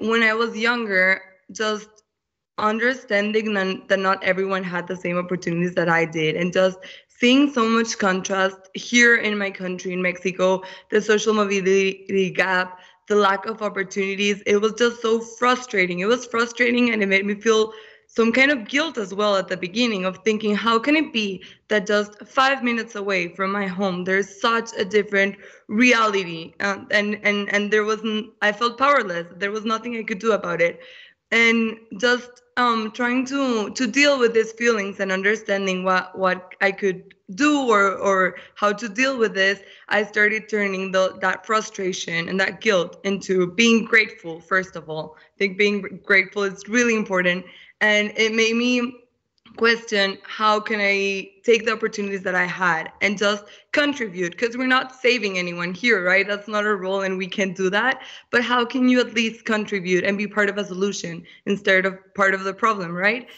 when I was younger, just understanding that not everyone had the same opportunities that I did, and just seeing so much contrast here in my country, in Mexico, the social mobility gap, the lack of opportunities, it was just so frustrating. It was frustrating and it made me feel some kind of guilt as well at the beginning of thinking how can it be that just five minutes away from my home there's such a different reality uh, and and and there wasn't i felt powerless there was nothing i could do about it and just um, trying to to deal with these feelings and understanding what what i could do or or how to deal with this i started turning the, that frustration and that guilt into being grateful first of all i think being grateful is really important and it made me question how can i take the opportunities that i had and just contribute because we're not saving anyone here right that's not our role and we can't do that but how can you at least contribute and be part of a solution instead of part of the problem right